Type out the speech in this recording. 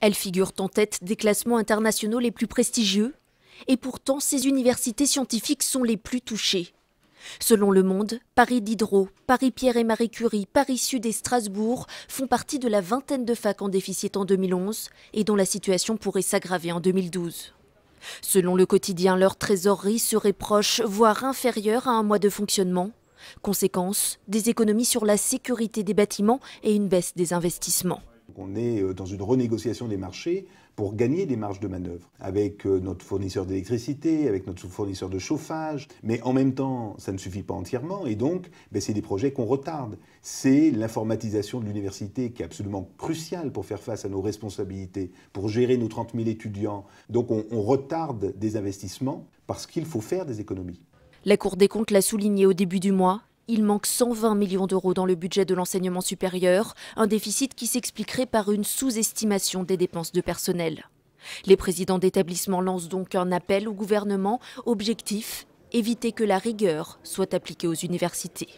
Elles figurent en tête des classements internationaux les plus prestigieux, et pourtant ces universités scientifiques sont les plus touchées. Selon Le Monde, Paris Diderot, Paris Pierre et Marie Curie, Paris Sud et Strasbourg font partie de la vingtaine de facs en déficit en 2011 et dont la situation pourrait s'aggraver en 2012. Selon le quotidien, leur trésorerie serait proche, voire inférieure à un mois de fonctionnement. Conséquence, des économies sur la sécurité des bâtiments et une baisse des investissements on est euh, dans une renégociation des marchés pour gagner des marges de manœuvre avec euh, notre fournisseur d'électricité, avec notre fournisseur de chauffage. Mais en même temps, ça ne suffit pas entièrement et donc ben, c'est des projets qu'on retarde. C'est l'informatisation de l'université qui est absolument cruciale pour faire face à nos responsabilités, pour gérer nos 30 000 étudiants. Donc on retarde des investissements parce qu'il faut faire des économies. La Cour des comptes l'a souligné au début du mois, il manque 120 millions d'euros dans le budget de l'enseignement supérieur, un déficit qui s'expliquerait par une sous-estimation des dépenses de personnel. Les présidents d'établissements lancent donc un appel au gouvernement, objectif, éviter que la rigueur soit appliquée aux universités.